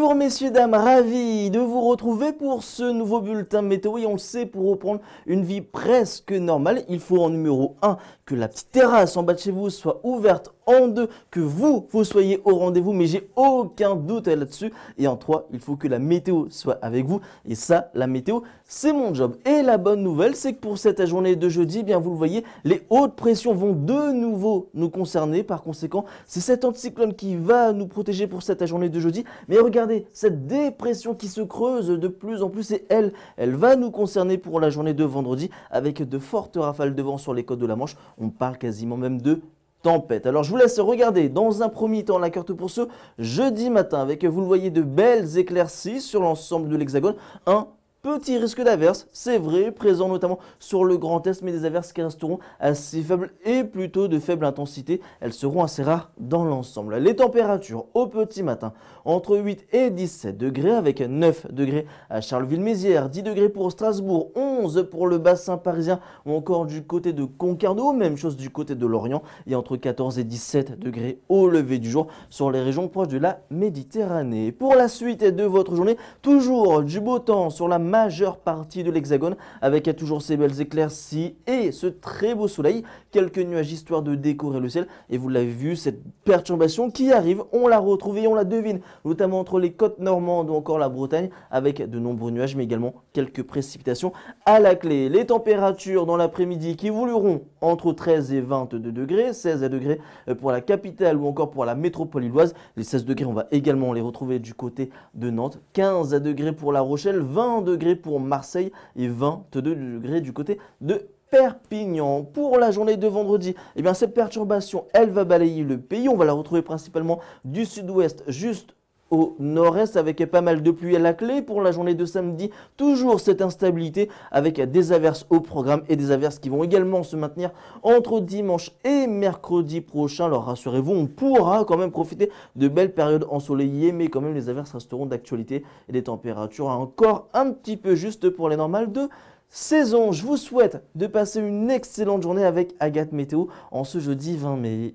Bonjour messieurs, dames, ravi de vous retrouver pour ce nouveau bulletin météo et on le sait pour reprendre une vie presque normale, il faut en numéro 1 que la petite terrasse en bas de chez vous soit ouverte en deux, que vous, vous soyez au rendez-vous, mais j'ai aucun doute là-dessus. Et en trois, il faut que la météo soit avec vous. Et ça, la météo, c'est mon job. Et la bonne nouvelle, c'est que pour cette journée de jeudi, eh bien vous le voyez, les hautes pressions vont de nouveau nous concerner. Par conséquent, c'est cet anticyclone qui va nous protéger pour cette journée de jeudi. Mais regardez, cette dépression qui se creuse de plus en plus, et elle, elle va nous concerner pour la journée de vendredi avec de fortes rafales de vent sur les côtes de la Manche. On parle quasiment même de tempête. Alors je vous laisse regarder dans un premier temps la carte pour ce jeudi matin avec, vous le voyez, de belles éclaircies sur l'ensemble de l'hexagone. 1, Petit risque d'averse, c'est vrai, présent notamment sur le Grand Est, mais des averses qui resteront assez faibles et plutôt de faible intensité. Elles seront assez rares dans l'ensemble. Les températures au petit matin, entre 8 et 17 degrés, avec 9 degrés à Charleville-Mézières, 10 degrés pour Strasbourg, 11 pour le bassin parisien ou encore du côté de Concarneau, même chose du côté de Lorient, et entre 14 et 17 degrés au lever du jour sur les régions proches de la Méditerranée. Pour la suite de votre journée, toujours du beau temps sur la majeure partie de l'Hexagone, avec toujours ces belles éclaircies et ce très beau soleil, quelques nuages histoire de décorer le ciel. Et vous l'avez vu, cette perturbation qui arrive, on la retrouve et on la devine, notamment entre les côtes normandes ou encore la Bretagne, avec de nombreux nuages, mais également quelques précipitations à la clé. Les températures dans l'après-midi qui vouluront entre 13 et 22 degrés, 16 degrés pour la capitale ou encore pour la métropole lilloise. Les 16 degrés, on va également les retrouver du côté de Nantes, 15 degrés pour la Rochelle, 20 degrés pour Marseille et 22 degrés du côté de Perpignan. Pour la journée de vendredi, eh bien, cette perturbation, elle va balayer le pays. On va la retrouver principalement du sud-ouest juste au nord-est avec pas mal de pluie à la clé pour la journée de samedi. Toujours cette instabilité avec des averses au programme et des averses qui vont également se maintenir entre dimanche et mercredi prochain. Alors rassurez-vous, on pourra quand même profiter de belles périodes ensoleillées, mais quand même les averses resteront d'actualité et des températures encore un petit peu juste pour les normales de saison. Je vous souhaite de passer une excellente journée avec Agathe Météo en ce jeudi 20 mai.